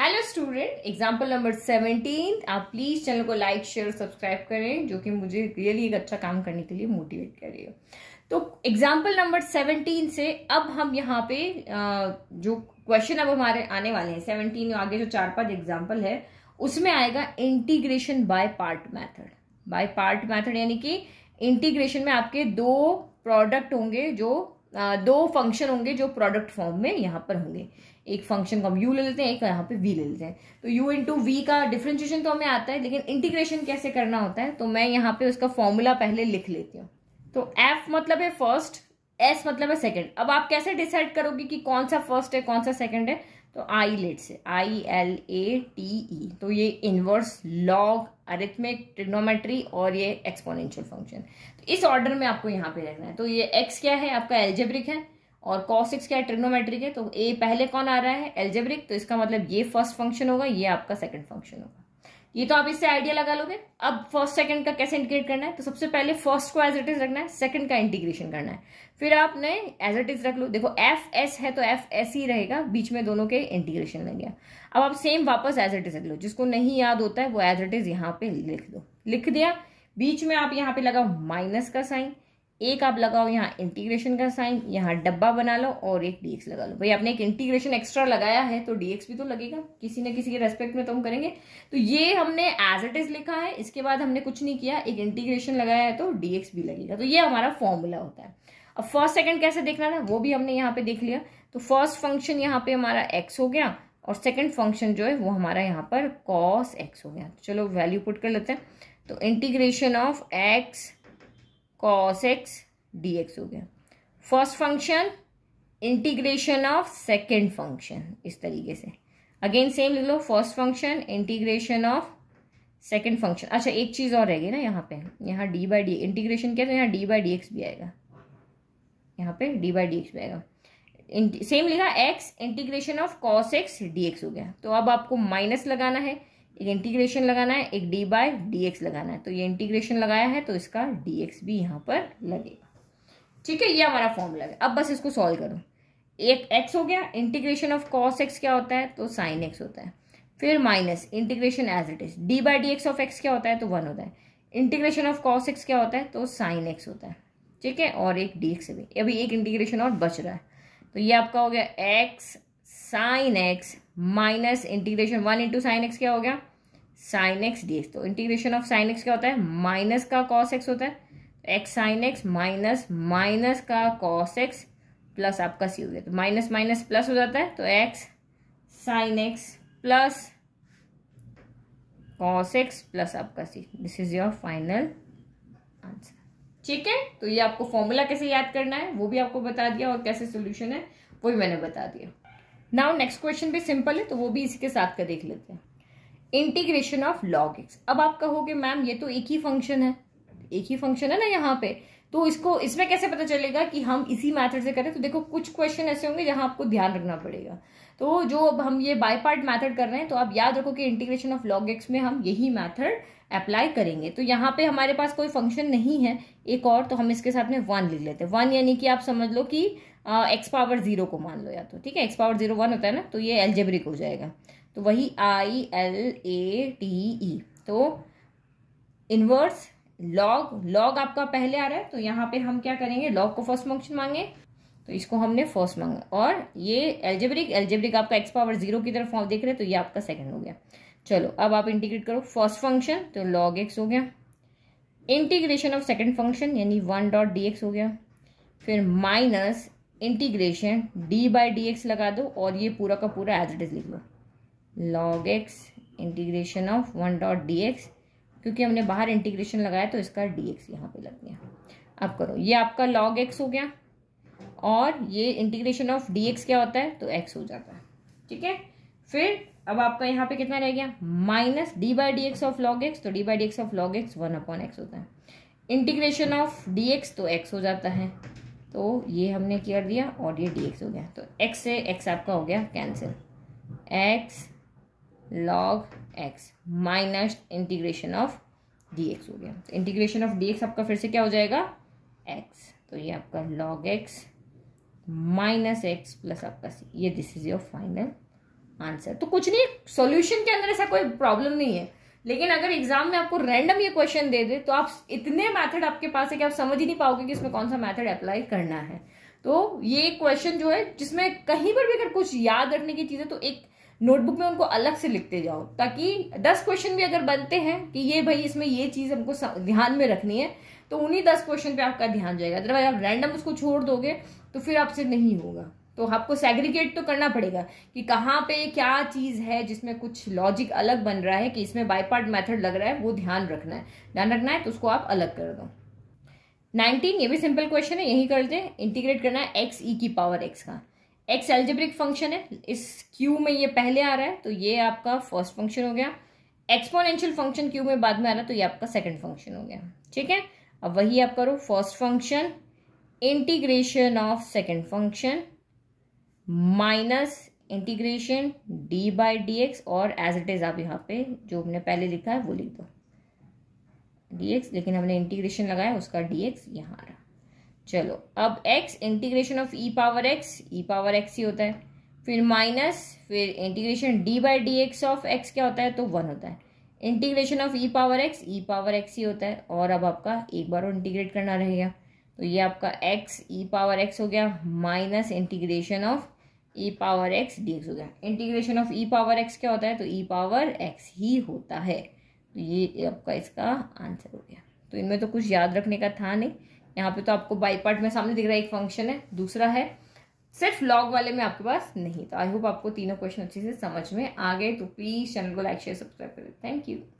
hello student example number seventeen आप please channel को like share subscribe करें जो कि मुझे रियली एक अच्छा काम करने के लिए मोटिवेट कर रही तो एग्जाम्पल नंबर सेवनटीन से अब हम यहाँ पे जो क्वेश्चन अब हमारे आने वाले हैं सेवनटीन आगे जो चार पांच एग्जाम्पल है उसमें आएगा integration by part method by part method यानी कि इंटीग्रेशन में आपके दो प्रोडक्ट होंगे जो दो फंक्शन होंगे जो प्रोडक्ट फॉर्म में यहाँ पर होंगे एक फंक्शन को हम यू ले लेते हैं एक यहाँ पे वी ले लेते हैं तो यू इंटू वी का डिफ्रेंशिएशन तो हमें आता है लेकिन इंटीग्रेशन कैसे करना होता है तो मैं यहाँ पे उसका फॉर्मूला पहले लिख लेती हूँ तो एफ मतलब है फर्स्ट एस मतलब है सेकेंड अब आप कैसे डिसाइड करोगे कि कौन सा फर्स्ट है कौन सा सेकेंड है तो आई लेट से I L A T E तो ये इनवर्स लॉग अरिथमिक ट्रिग्नोमेट्री और ये एक्सपोनेंशियल फंक्शन तो इस ऑर्डर में आपको यहाँ पे रखना है तो ये एक्स क्या है आपका एल्जेब्रिक है और कॉस एक्स क्या है ट्रिग्नोमेट्रिक है तो ए पहले कौन आ रहा है एल्जेब्रिक तो इसका मतलब ये फर्स्ट फंक्शन होगा ये आपका सेकेंड फंक्शन होगा ये तो आप इससे आइडिया लगा लोगे अब फर्स्ट सेकंड का कैसे इंटीग्रेट करना है तो सबसे पहले फर्स्ट को एज इट इज रखना है सेकंड का इंटीग्रेशन करना है फिर आपने एज इट इज रख लो देखो एफ एस है तो एफ एस ही रहेगा बीच में दोनों के इंटीग्रेशन लग गया अब आप सेम वापस एज इट इज रख लो जिसको नहीं याद होता है वो एज इट इज यहाँ पे लिख दो लिख दिया बीच में आप यहाँ पे लगाओ माइनस का साइन एक आप लगाओ यहाँ इंटीग्रेशन का साइन यहाँ डब्बा बना लो और एक डीएक्स लगा लो भाई आपने एक इंटीग्रेशन एक्स्ट्रा लगाया है तो डीएक्स भी तो लगेगा किसी ना किसी के रेस्पेक्ट में तो हम करेंगे तो ये हमने एज इट इज लिखा है इसके बाद हमने कुछ नहीं किया एक इंटीग्रेशन लगाया है तो डीएक्स भी लगेगा तो ये हमारा फॉर्मूला होता है अब फर्स्ट सेकेंड कैसे देखना था वो भी हमने यहाँ पे देख लिया तो फर्स्ट फंक्शन यहाँ पे हमारा एक्स हो गया और सेकेंड फंक्शन जो है वो हमारा यहाँ पर कॉस एक्स हो गया तो चलो वैल्यू पुट कर लेते हैं तो integration of x cos x d x हो गया first function integration of second function इस तरीके से अगेन सेम लिख लो first function integration of second function अच्छा एक चीज़ और रहेगी ना यहाँ पे यहाँ डी बाई डी इंटीग्रेशन क्या तो यहाँ डी बाई डी एक्स भी आएगा यहाँ पे डी बाई डी एक्स भी आएगा सेम लिखा x integration of cos x d x हो गया तो अब आपको माइनस लगाना है एक इंटीग्रेशन लगाना है एक डी बाय डी एक्स लगाना है तो ये इंटीग्रेशन लगाया है तो इसका डी एक्स भी यहाँ पर लगेगा ठीक है ये हमारा फॉर्मूला है अब बस इसको सॉल्व करो एक एक्स हो गया इंटीग्रेशन ऑफ कॉस एक्स क्या होता है तो साइन एक्स होता है फिर minus integration as it is d by d x of x क्या होता है तो वन होता है इंटीग्रेशन ऑफ कॉस एक्स क्या होता है तो साइन एक्स होता है ठीक है और एक डी एक्स भी अभी एक इंटीग्रेशन और बच रहा है तो ये आपका हो गया x sine x minus integration one into sine x क्या हो गया साइन एक्स डी एक्स तो इंटीग्रेशन ऑफ साइन एक्स क्या होता है माइनस का कॉस एक्स होता है तो x sine x minus minus का कॉस एक्स प्लस आपका सी हो गया तो माइनस माइनस प्लस हो जाता है तो x sine x plus cos x plus आपका c this is your final answer ठीक है तो ये आपको फॉर्मूला कैसे याद करना है वो भी आपको बता दिया और कैसे सोल्यूशन है वो भी मैंने बता दिया नाउ नेक्स्ट क्वेश्चन भी सिंपल है तो वो भी इसी के साथ का देख लेते हैं इंटीग्रेशन ऑफ लॉग एक्स अब आप कहोगे मैम ये तो एक ही फंक्शन है एक ही फंक्शन है ना यहाँ पे तो इसको इसमें कैसे पता चलेगा कि हम इसी मैथड से करें तो देखो कुछ क्वेश्चन ऐसे होंगे जहां आपको ध्यान रखना पड़ेगा तो जो अब हम ये बाय पार्ट मैथड कर रहे हैं तो आप याद रखो कि इंटीग्रेशन ऑफ लॉग एक्स में हम यही मैथड अप्लाई करेंगे तो यहाँ पे हमारे पास कोई फंक्शन नहीं है एक और तो हम इसके साथ में वन लिख लेते हैं वन यानी कि आप समझ लो कि एक्स पावर ज़ीरो को मान लो या तो ठीक है एक्स पावर ज़ीरो वन होता है ना तो ये एल्जेब्रिक हो जाएगा तो वही I L A T E तो इनवर्स लॉग लॉग आपका पहले आ रहा है तो यहाँ पे हम क्या करेंगे लॉग को फर्स्ट फंक्शन मांगे तो इसको हमने फर्स्ट मांगा और ये एल्जेब्रिक एल्जेब्रिक आपका एक्स पावर जीरो की तरफ देख रहे हैं तो ये आपका सेकेंड हो गया चलो अब आप इंटीग्रेट करो फर्स्ट फंक्शन तो लॉग एक्स हो गया इंटीग्रेशन ऑफ सेकेंड फंक्शन यानी वन डॉट डी एक्स हो गया फिर minus integration d by d x लगा दो और ये पूरा का पूरा एज इट इज लिख लो log x integration of one dot d x क्योंकि हमने बाहर इंटीग्रेशन लगाया तो इसका डी एक्स यहाँ पर लग गया अब करो ये आपका लॉग एक्स हो गया और ये इंटीग्रेशन ऑफ डी एक्स क्या होता है तो एक्स हो जाता है ठीक है फिर अब आपका यहाँ पे कितना रह गया minus d by d x of log x तो d by d x of log x one upon x होता है इंटीग्रेशन ऑफ डी एक्स तो एक्स हो जाता है तो ये हमने कर दिया और ये डी एक्स हो गया तो एक्स से एक्स आपका हो गया cancel x log x minus integration of d x हो गया तो इंटीग्रेशन ऑफ डी एक्स आपका फिर से क्या हो जाएगा एक्स तो ये आपका log x minus x plus आपका सी ये this is your final answer तो कुछ नहीं सॉल्यूशन के अंदर ऐसा कोई प्रॉब्लम नहीं है लेकिन अगर एग्जाम में आपको रैंडम ये क्वेश्चन दे दे तो आप इतने मेथड आपके पास है कि आप समझ ही नहीं पाओगे कि इसमें कौन सा मेथड अप्लाई करना है तो ये क्वेश्चन जो है जिसमें कहीं पर भी अगर कुछ याद रखने की चीज़ है तो एक नोटबुक में उनको अलग से लिखते जाओ ताकि दस क्वेश्चन भी अगर बनते हैं कि ये भाई इसमें ये चीज़ हमको ध्यान में रखनी है तो उन्हीं दस क्वेश्चन पे आपका ध्यान जाएगा अदरवाइज आप रैंडम उसको छोड़ दोगे तो फिर आपसे नहीं होगा तो आपको सेग्रीगेट तो करना पड़ेगा कि कहाँ पे क्या चीज़ है जिसमें कुछ लॉजिक अलग बन रहा है कि इसमें बाईपार्ट मेथड लग रहा है वो ध्यान रखना है ध्यान रखना है तो उसको आप अलग कर दो नाइनटीन ये भी सिंपल क्वेश्चन है यही कर दे इंटीग्रेट करना है एक्स ई e की पावर एक्स का एक्स एल्जेब्रिक फंक्शन है इस क्यू में ये पहले आ रहा है तो ये आपका फर्स्ट फंक्शन हो गया एक्सपोनेंशियल फंक्शन क्यू में बाद में आ रहा है तो ये आपका सेकेंड फंक्शन हो गया ठीक है अब वही आप करो first function integration of second function minus integration d by d x और एज इट इज़ आप यहाँ पे जो हमने पहले लिखा है वो लिख दो डी एक्स लेकिन हमने इंटीग्रेशन लगाया उसका डी एक्स यहाँ आ रहा चलो अब x integration of e power x e power x ही होता है फिर माइनस फिर integration d by d x of x क्या होता है तो वन होता है integration of e power x e power x ही होता है और अब आपका एक बार और इंटीग्रेट करना रहेगा तो ये आपका एक्स ई पावर एक्स हो गया minus integration of e power x d हो गया integration of e power x क्या होता है तो ई पावर एक्स ही होता है तो ये आपका इसका आंसर हो गया तो इनमें तो कुछ याद रखने का था नहीं यहाँ पे तो आपको बाई पार्ट में सामने दिख रहा है एक फंक्शन है दूसरा है सिर्फ लॉग वाले में आपके पास नहीं तो आई होप आपको तीनों क्वेश्चन अच्छे से समझ में आ गए तो प्लीज़ चैनल को लाइक शेयर सब्सक्राइब करें थैंक यू